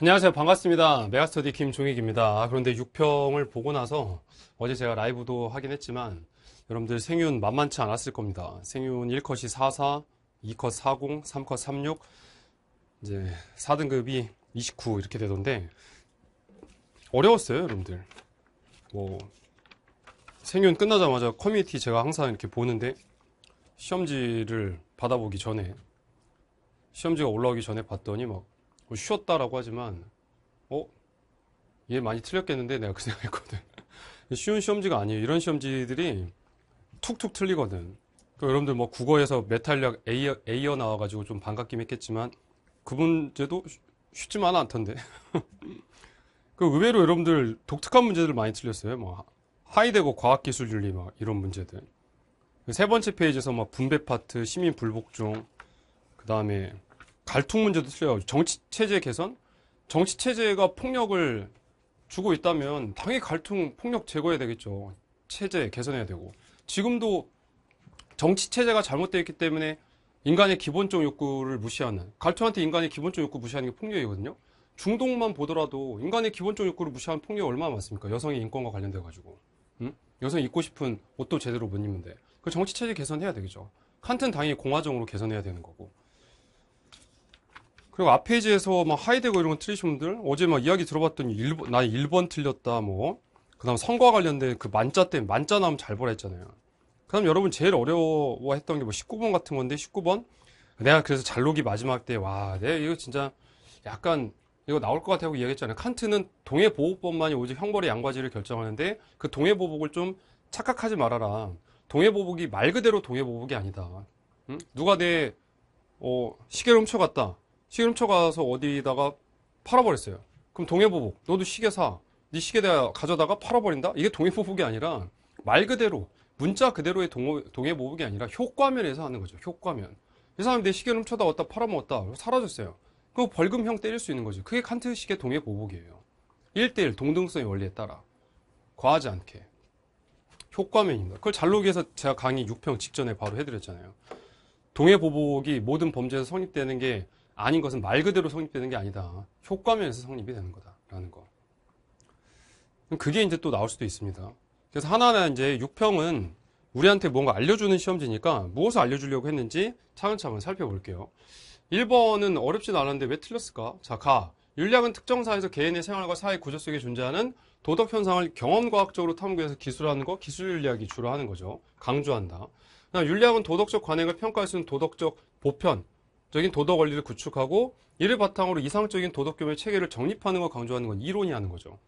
안녕하세요. 반갑습니다. 메가스터디 김종익입니다. 아, 그런데 6평을 보고 나서 어제 제가 라이브도 하긴 했지만 여러분들 생윤 만만치 않았을 겁니다. 생윤 1컷이 44, 2컷 40, 3컷 36, 이제 4등급이 29 이렇게 되던데 어려웠어요, 여러분들. 뭐 생윤 끝나자마자 커뮤니티 제가 항상 이렇게 보는데 시험지를 받아보기 전에 시험지가 올라오기 전에 봤더니 막뭐 쉬웠다라고 하지만 어? 얘 많이 틀렸겠는데 내가 그 생각했거든 쉬운 시험지가 아니에요 이런 시험지들이 툭툭 틀리거든 그 여러분들 뭐 국어에서 메탈력 A어, A어 나와가지고 좀 반갑긴 했겠지만 그 문제도 쉽지만 않던데 그 의외로 여러분들 독특한 문제들 많이 틀렸어요 뭐 하이데고 과학기술윤리 막 이런 문제들 그 세 번째 페이지에서 막 분배 파트 시민 불복종 그 다음에 갈등 문제도 틀려요. 정치 체제 개선? 정치 체제가 폭력을 주고 있다면 당연히 갈등 폭력 제거해야 되겠죠. 체제 개선해야 되고. 지금도 정치 체제가 잘못되어 있기 때문에 인간의 기본적 욕구를 무시하는 갈등한테 인간의 기본적 욕구 무시하는 게 폭력이거든요. 중동만 보더라도 인간의 기본적 욕구를 무시하는 폭력이 얼마나 많습니까? 여성의 인권과 관련돼 가지고. 음? 여성이 입고 싶은 옷도 제대로 못 입는데. 그 정치 체제 개선해야 되겠죠. 칸트는 당연히 공화정으로 개선해야 되는 거고. 그리고 앞페이지에서 막 하이데거 이런 거 틀리신 분들 어제 막 이야기 들어봤더니 1번, 나 1번 틀렸다 뭐 그다음 선거 관련된 그 만자 때에 만자 나오면 잘 보라 했잖아요. 그다음 여러분 제일 어려워했던 게 뭐 19번 같은 건데 19번 내가 그래서 잘록이 마지막 때와 내가 네, 이거 진짜 약간 이거 나올 것 같다고 이야기했잖아요. 칸트는 동해 보호법만이 오직 형벌의 양과지를 결정하는데 그 동해 보복을 좀 착각하지 말아라. 동해 보복이 말 그대로 동해 보복이 아니다. 응? 누가 내 어, 시계를 훔쳐갔다. 시금초 가서 어디다가 팔아버렸어요. 그럼 동해보복 너도 시계 사. 네 시계 내가 져다가 팔아버린다? 이게 동해보복이 아니라 말 그대로 문자 그대로의 동해보복이 아니라 효과면에서 하는 거죠. 효과면. 이사람내 시계를 훔쳐다 왔다 팔아먹었다. 사라졌어요. 그 벌금형 때릴 수 있는 거죠. 그게 칸트식의 동해보복이에요. 1대1 동등성의 원리에 따라 과하지 않게 효과면입니다. 그걸 잘록에서 제가 강의 6평 직전에 바로 해드렸잖아요. 동해보복이 모든 범죄에서 성립되는 게 아닌 것은 말 그대로 성립되는 게 아니다. 효과면에서 성립이 되는 거다라는 거. 그게 이제 또 나올 수도 있습니다. 그래서 하나는 이제 6평은 우리한테 뭔가 알려주는 시험지니까 무엇을 알려주려고 했는지 차근차근 살펴볼게요. 1번은 어렵진 않았는데왜 틀렸을까? 자, 가. 윤리학은 특정 사회에서 개인의 생활과 사회 구조 속에 존재하는 도덕 현상을 경험과학적으로 탐구해서 기술하는 거 기술윤리학이 주로 하는 거죠. 강조한다. 윤리학은 도덕적 관행을 평가할 수 있는 도덕적 보편, 적인 도덕 원리를 구축하고 이를 바탕으로 이상적인 도덕 교의 체계를 정립하는 걸 강조하는 건 이론이 하는 거죠.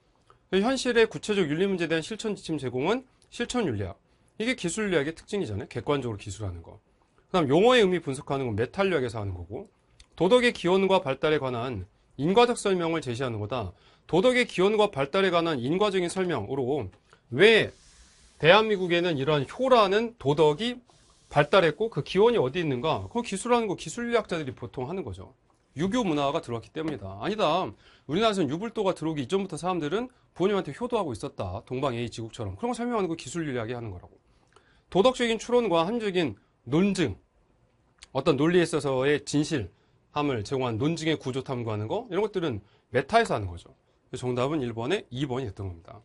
현실의 구체적 윤리 문제에 대한 실천 지침 제공은 실천 윤리학. 이게 기술 윤리학의 특징이잖아요. 객관적으로 기술하는 거. 그다음 용어의 의미 분석하는 건 메탈류학에서 하는 거고 도덕의 기원과 발달에 관한 인과적 설명을 제시하는 거다. 도덕의 기원과 발달에 관한 인과적인 설명으로 왜 대한민국에는 이러한 효라는 도덕이 발달했고 그 기원이 어디 있는가? 그 기술하는 거 기술유학자들이 보통 하는 거죠. 유교 문화가 들어왔기 때문이다. 아니다. 우리나라에서는 유불도가 들어오기 이전부터 사람들은 부모님한테 효도하고 있었다. 동방예의 지국처럼. 그런 거 설명하는 거 기술유학이 하는 거라고. 도덕적인 추론과 함리적인 논증, 어떤 논리에 있어서의 진실함을 제공한 논증의 구조 탐구하는 거 이런 것들은 메타에서 하는 거죠. 정답은 1번에 2번이 됐던 겁니다.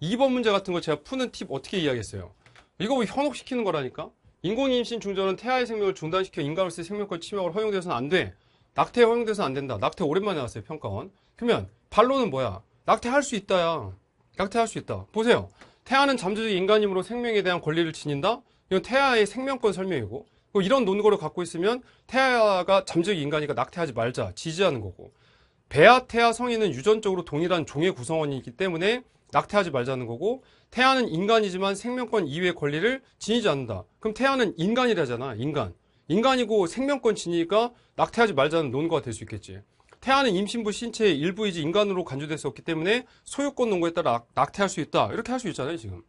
2번 문제 같은 거 제가 푸는 팁 어떻게 이야기했어요? 이거 뭐 현혹시키는 거라니까? 인공임신 중절은 태아의 생명을 중단시켜 인간으로서의 생명권 침해를 허용돼서는 안 돼. 낙태 허용돼서는 안 된다. 낙태 오랜만에 왔어요 평가원. 그러면 반론은 뭐야? 낙태할 수 있다야. 낙태할 수 있다. 보세요. 태아는 잠재적 인간이므로 생명에 대한 권리를 지닌다? 이건 태아의 생명권 설명이고 이런 논거를 갖고 있으면 태아가 잠재적 인간이니까 낙태하지 말자. 지지하는 거고 배아태아 성인은 유전적으로 동일한 종의 구성원이기 때문에 낙태하지 말자는 거고 태아는 인간이지만 생명권 이외의 권리를 지니지 않는다. 그럼 태아는 인간이라잖아. 인간. 인간이고 생명권 지니니까 낙태하지 말자는 논거가 될 수 있겠지. 태아는 임신부 신체의 일부이지 인간으로 간주될 수 없기 때문에 소유권 논거에 따라 낙태할 수 있다. 이렇게 할 수 있잖아요. 지금.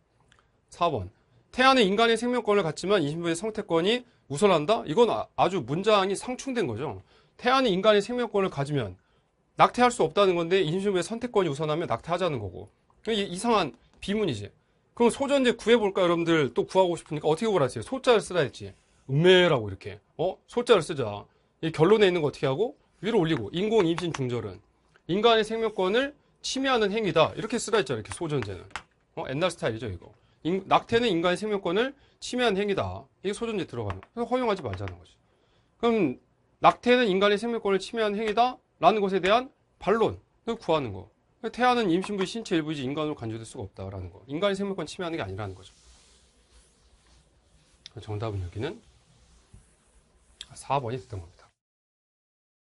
4번. 태아는 인간의 생명권을 갖지만 임신부의 성태권이 우선한다? 이건 아, 아주 문장이 상충된 거죠. 태아는 인간의 생명권을 가지면 낙태할 수 없다는 건데 인신부의 선택권이 우선하면 낙태하자는 거고 이 이상한 비문이지 그럼 소전제 구해볼까 여러분들 또 구하고 싶으니까 어떻게 구라 했지 소자를 쓰라 했지 음매라고 이렇게 어 소자를 쓰자 이 결론에 있는 거 어떻게 하고 위로 올리고 인공 임신 중절은 인간의 생명권을 침해하는 행위다 이렇게 쓰라 했잖아 이렇게 소전제는 어? 옛날 스타일이죠 이거 인, 낙태는 인간의 생명권을 침해하는 행위다 이게 소전제 들어가는 그래서 허용하지 말자는 거지 그럼 낙태는 인간의 생명권을 침해하는 행위다 라는 것에 대한 반론을 구하는 거. 태아는 임신부의 신체 일부지 인간으로 간주될 수가 없다라는 거. 인간이 생물권 침해하는 게 아니라는 거죠. 정답은 여기는 4번이 됐던 겁니다.